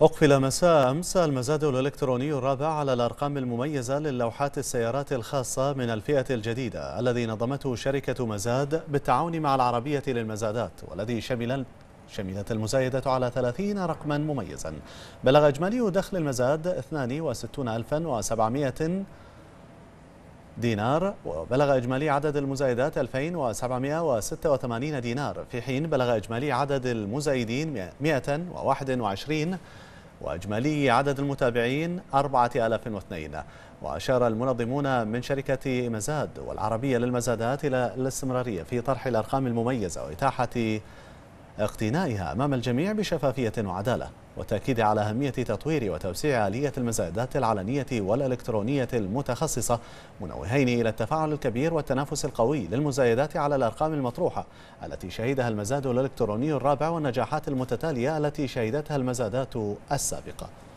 أقفل مساء أمس المزاد الإلكتروني الرابع على الأرقام المميزة للوحات السيارات الخاصة من الفئة الجديدة الذي نظمته شركة مزاد بالتعاون مع العربية للمزادات والذي شمل شملت المزايدة على 30 رقما مميزا بلغ إجمالي دخل المزاد 62700 دينار وبلغ إجمالي عدد المزايدات 2786 دينار في حين بلغ إجمالي عدد المزايدين 121 وإجمالي عدد المتابعين 4002 وأشار المنظمون من شركة مزاد والعربية للمزادات إلى الاستمرارية في طرح الأرقام المميزة وإتاحة اقتنائها أمام الجميع بشفافية وعدالة والتأكيد على أهمية تطوير وتوسيع آلية المزادات العلنية والإلكترونية المتخصصة منوهين إلى التفاعل الكبير والتنافس القوي للمزايدات على الأرقام المطروحة التي شهدها المزاد الإلكتروني الرابع والنجاحات المتتالية التي شهدتها المزادات السابقة